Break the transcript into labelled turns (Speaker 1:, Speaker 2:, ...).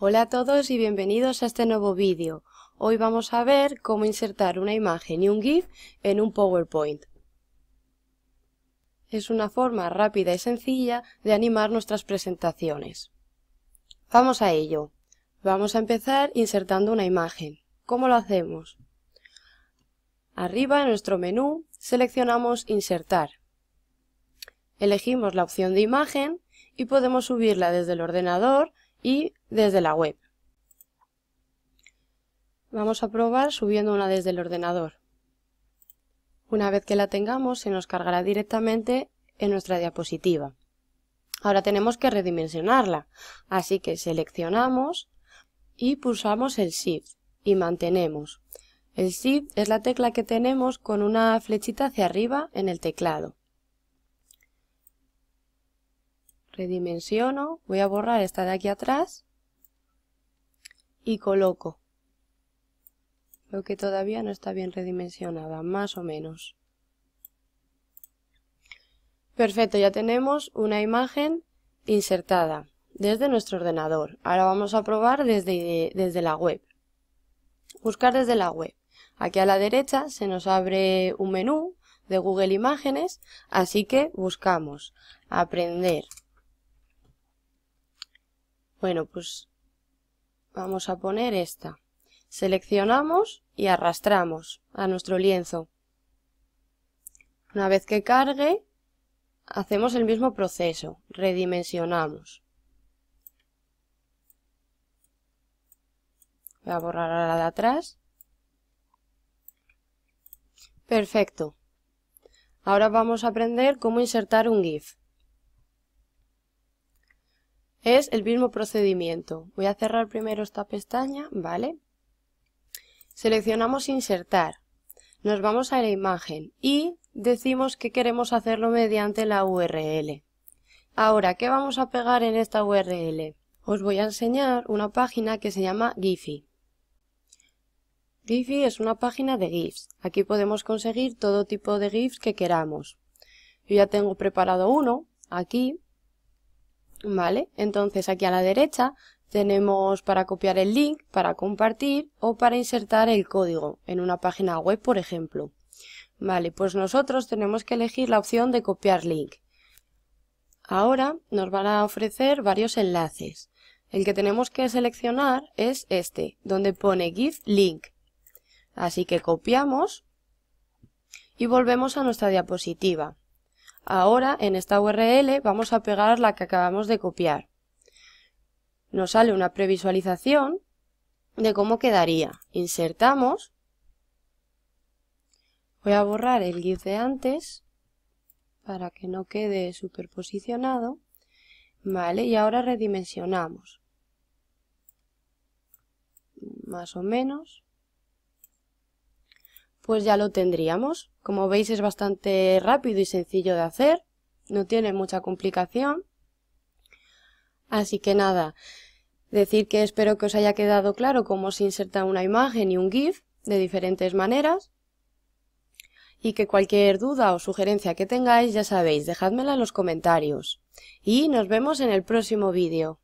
Speaker 1: Hola a todos y bienvenidos a este nuevo vídeo. Hoy vamos a ver cómo insertar una imagen y un GIF en un PowerPoint. Es una forma rápida y sencilla de animar nuestras presentaciones. Vamos a ello. Vamos a empezar insertando una imagen. ¿Cómo lo hacemos? Arriba en nuestro menú seleccionamos Insertar. Elegimos la opción de imagen y podemos subirla desde el ordenador y desde la web. Vamos a probar subiendo una desde el ordenador. Una vez que la tengamos, se nos cargará directamente en nuestra diapositiva. Ahora tenemos que redimensionarla, así que seleccionamos y pulsamos el Shift y mantenemos. El Shift es la tecla que tenemos con una flechita hacia arriba en el teclado. redimensiono, voy a borrar esta de aquí atrás y coloco lo que todavía no está bien redimensionada, más o menos. Perfecto, ya tenemos una imagen insertada desde nuestro ordenador. Ahora vamos a probar desde, desde la web. Buscar desde la web. Aquí a la derecha se nos abre un menú de Google Imágenes, así que buscamos aprender bueno, pues vamos a poner esta. Seleccionamos y arrastramos a nuestro lienzo. Una vez que cargue, hacemos el mismo proceso, redimensionamos. Voy a borrar ahora la de atrás. Perfecto. Ahora vamos a aprender cómo insertar un GIF. Es el mismo procedimiento. Voy a cerrar primero esta pestaña, ¿vale? Seleccionamos insertar. Nos vamos a la imagen y decimos que queremos hacerlo mediante la URL. Ahora, ¿qué vamos a pegar en esta URL? Os voy a enseñar una página que se llama Giphy. Giphy es una página de GIFs. Aquí podemos conseguir todo tipo de GIFs que queramos. Yo ya tengo preparado uno, aquí, ¿Vale? Entonces aquí a la derecha tenemos para copiar el link, para compartir o para insertar el código en una página web, por ejemplo. Vale, pues nosotros tenemos que elegir la opción de copiar link. Ahora nos van a ofrecer varios enlaces. El que tenemos que seleccionar es este, donde pone give link. Así que copiamos y volvemos a nuestra diapositiva. Ahora en esta URL vamos a pegar la que acabamos de copiar. Nos sale una previsualización de cómo quedaría. Insertamos. Voy a borrar el GIF de antes para que no quede superposicionado. Vale, y ahora redimensionamos. Más o menos pues ya lo tendríamos. Como veis es bastante rápido y sencillo de hacer, no tiene mucha complicación. Así que nada, decir que espero que os haya quedado claro cómo se inserta una imagen y un GIF de diferentes maneras y que cualquier duda o sugerencia que tengáis, ya sabéis, dejádmela en los comentarios. Y nos vemos en el próximo vídeo.